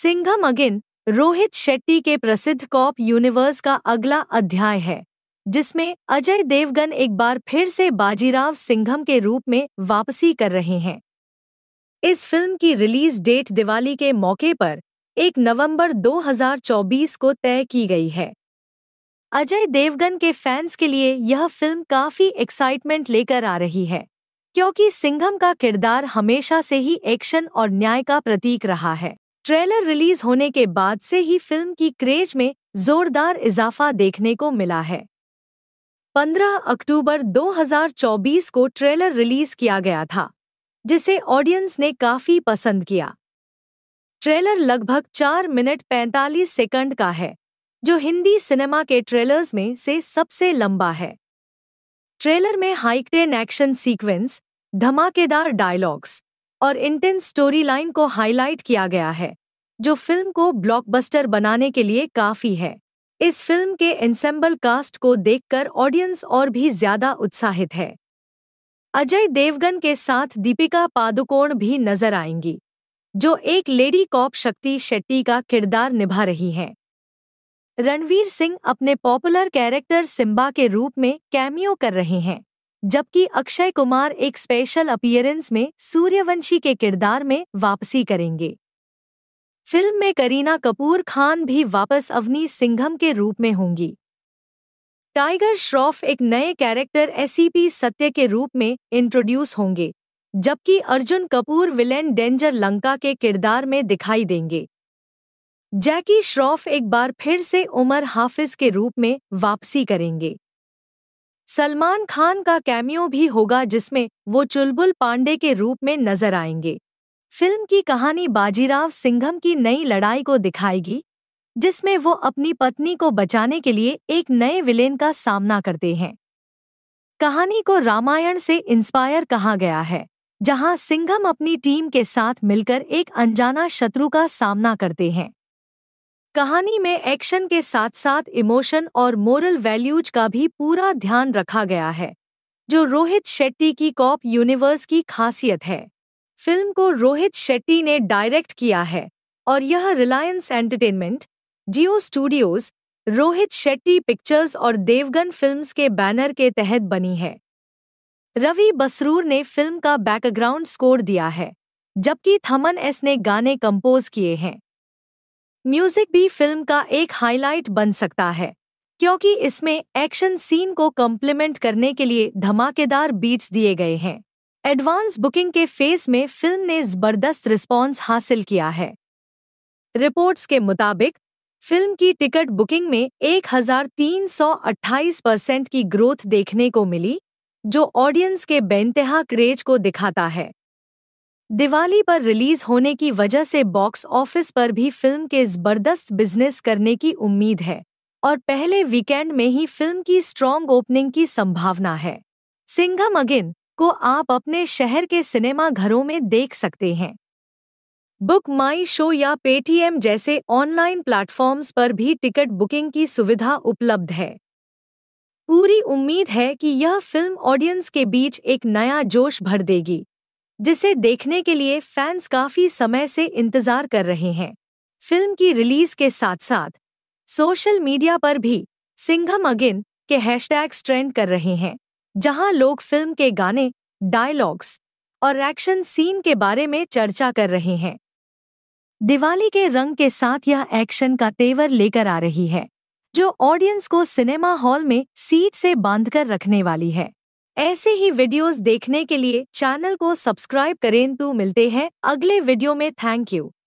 Singham again Rohit Shetty के प्रसिद्ध cop universe का अगला अध्याय है जिसमें अजय देवगन एक बार फिर से बाजीराव सिंघम के रूप में वापसी कर रहे हैं इस फिल्म की रिलीज डेट दिवाली के मौके पर 1 नवंबर 2024 को तय की गई है अजय देवगन के फैंस के लिए यह फिल्म काफी एक्साइटमेंट लेकर आ रही है क्योंकि सिंघम का किरदार हमेशा से ही एक्शन और न्याय का प्रतीक रहा है ट्रेलर रिलीज होने के बाद से ही फिल्म की क्रेज में जोरदार इजाफा देखने को मिला है 15 अक्टूबर 2024 को ट्रेलर रिलीज किया गया था जिसे ऑडियंस ने काफी पसंद किया ट्रेलर लगभग 4 मिनट 45 सेकंड का है जो हिंदी सिनेमा के ट्रेलर्स में से सबसे लंबा है ट्रेलर में हाइकटेन एक्शन सीक्वेंस धमाकेदार डायलॉग्स और इंटेंस स्टोरी लाइन को हाईलाइट किया गया है जो फिल्म को ब्लॉकबस्टर बनाने के लिए काफी है इस फिल्म के एंसेम्बल कास्ट को देखकर ऑडियंस और भी ज्यादा उत्साहित है अजय देवगन के साथ दीपिका पादुकोण भी नजर आएंगी जो एक लेडी कॉप शक्ति शेट्टी का किरदार निभा रही हैं रणवीर सिंह अपने पॉपुलर कैरेक्टर सिम्बा के रूप में कैमियो कर रहे हैं जबकि अक्षय कुमार एक स्पेशल अपियरेंस में सूर्यवंशी के किरदार में वापसी करेंगे फिल्म में करीना कपूर खान भी वापस अवनी सिंघम के रूप में होंगी टाइगर श्रॉफ एक नए कैरेक्टर एसीपी सत्य के रूप में इंट्रोड्यूस होंगे जबकि अर्जुन कपूर विलेन डेंजर लंका के किरदार में दिखाई देंगे जैकी श्रॉफ एक बार फिर से उमर हाफिज के रूप में वापसी करेंगे सलमान खान का कैमियो भी होगा जिसमें वो चुलबुल पांडे के रूप में नजर आएंगे फिल्म की कहानी बाजीराव सिंघम की नई लड़ाई को दिखाएगी जिसमें वो अपनी पत्नी को बचाने के लिए एक नए विलेन का सामना करते हैं कहानी को रामायण से इंस्पायर कहा गया है जहां सिंघम अपनी टीम के साथ मिलकर एक अनजाना शत्रु का सामना करते हैं कहानी में एक्शन के साथ साथ इमोशन और मोरल वैल्यूज का भी पूरा ध्यान रखा गया है जो रोहित शेट्टी की कॉप यूनिवर्स की खासियत है फिल्म को रोहित शेट्टी ने डायरेक्ट किया है और यह Reliance entertainment Jio studios Rohit Shetty pictures और देवगन फिल्म्स के बैनर के तहत बनी है रवि बसरूर ने फिल्म का बैकग्राउंड स्कोर दिया है जबकि थमन एस ने गाने कंपोज किए हैं म्यूजिक भी फिल्म का एक हाईलाइट बन सकता है क्योंकि इसमें एक्शन सीन को कॉम्प्लीमेंट करने के लिए धमाकेदार बीट्स दिए गए हैं एडवांस बुकिंग के फेस में फिल्म ने जबरदस्त रिस्पॉन्स हासिल किया है रिपोर्ट्स के मुताबिक फिल्म की टिकट बुकिंग में 1328 परसेंट की ग्रोथ देखने को मिली जो ऑडियंस के बेनतहा क्रेज को दिखाता है दिवाली पर रिलीज होने की वजह से बॉक्स ऑफिस पर भी फिल्म के जबरदस्त बिजनेस करने की उम्मीद है और पहले वीकेंड में ही फिल्म की स्ट्रॉन्ग ओपनिंग की संभावना है सिंघम अगिन को आप अपने शहर के सिनेमा घरों में देख सकते हैं बुक माई शो या पेटीएम जैसे ऑनलाइन प्लेटफॉर्म्स पर भी टिकट बुकिंग की सुविधा उपलब्ध है पूरी उम्मीद है कि यह फिल्म ऑडियंस के बीच एक नया जोश भर देगी जिसे देखने के लिए फैंस काफी समय से इंतजार कर रहे हैं फिल्म की रिलीज के साथ साथ सोशल मीडिया पर भी सिंघम अगिन के हैशटैग्स ट्रेंड कर रहे हैं जहां लोग फिल्म के गाने डायलॉग्स और एक्शन सीन के बारे में चर्चा कर रहे हैं दिवाली के रंग के साथ यह एक्शन का तेवर लेकर आ रही है जो ऑडियंस को सिनेमा हॉल में सीट से बांधकर रखने वाली है ऐसे ही वीडियोस देखने के लिए चैनल को सब्सक्राइब करें तो मिलते हैं अगले वीडियो में थैंक यू